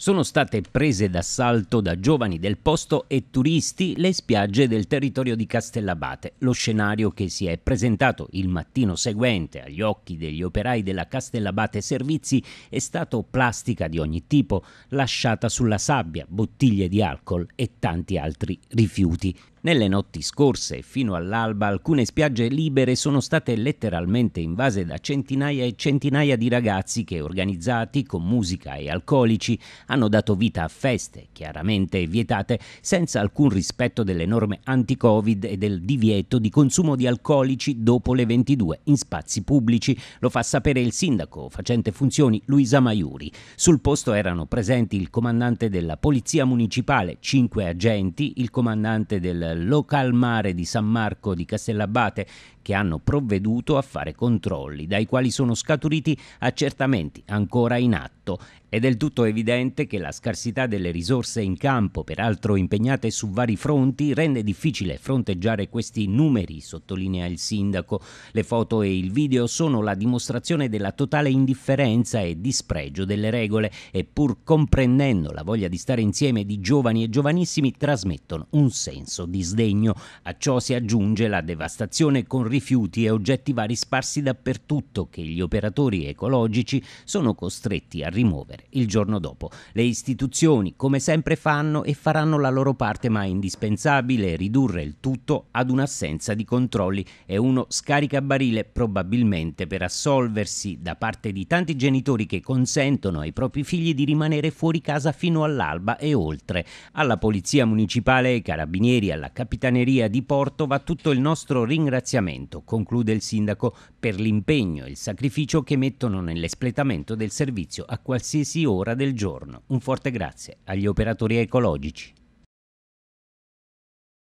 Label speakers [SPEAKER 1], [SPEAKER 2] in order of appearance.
[SPEAKER 1] Sono state prese d'assalto da giovani del posto e turisti le spiagge del territorio di Castellabate, lo scenario che si è presentato il mattino seguente agli occhi degli operai della Castellabate Servizi è stato plastica di ogni tipo, lasciata sulla sabbia, bottiglie di alcol e tanti altri rifiuti. Nelle notti scorse, fino all'alba, alcune spiagge libere sono state letteralmente invase da centinaia e centinaia di ragazzi che, organizzati con musica e alcolici, hanno dato vita a feste, chiaramente vietate, senza alcun rispetto delle norme anti-Covid e del divieto di consumo di alcolici dopo le 22 in spazi pubblici. Lo fa sapere il sindaco, facente funzioni Luisa Maiuri. Sul posto erano presenti il comandante della Polizia Municipale, cinque agenti, il comandante del local mare di San Marco di Castellabate che hanno provveduto a fare controlli, dai quali sono scaturiti accertamenti ancora in atto. È del tutto evidente che la scarsità delle risorse in campo, peraltro impegnate su vari fronti, rende difficile fronteggiare questi numeri, sottolinea il sindaco. Le foto e il video sono la dimostrazione della totale indifferenza e dispregio delle regole e pur comprendendo la voglia di stare insieme di giovani e giovanissimi trasmettono un senso di sdegno. A ciò si aggiunge la devastazione con rischio rifiuti e oggetti vari sparsi dappertutto che gli operatori ecologici sono costretti a rimuovere il giorno dopo. Le istituzioni, come sempre, fanno e faranno la loro parte, ma è indispensabile ridurre il tutto ad un'assenza di controlli e uno scarica barile probabilmente per assolversi da parte di tanti genitori che consentono ai propri figli di rimanere fuori casa fino all'alba e oltre. Alla Polizia Municipale, ai Carabinieri, alla Capitaneria di Porto va tutto il nostro ringraziamento ringraziamento, conclude il sindaco, per l'impegno e il sacrificio che mettono nell'espletamento del servizio a qualsiasi ora del giorno. Un forte grazie agli operatori ecologici.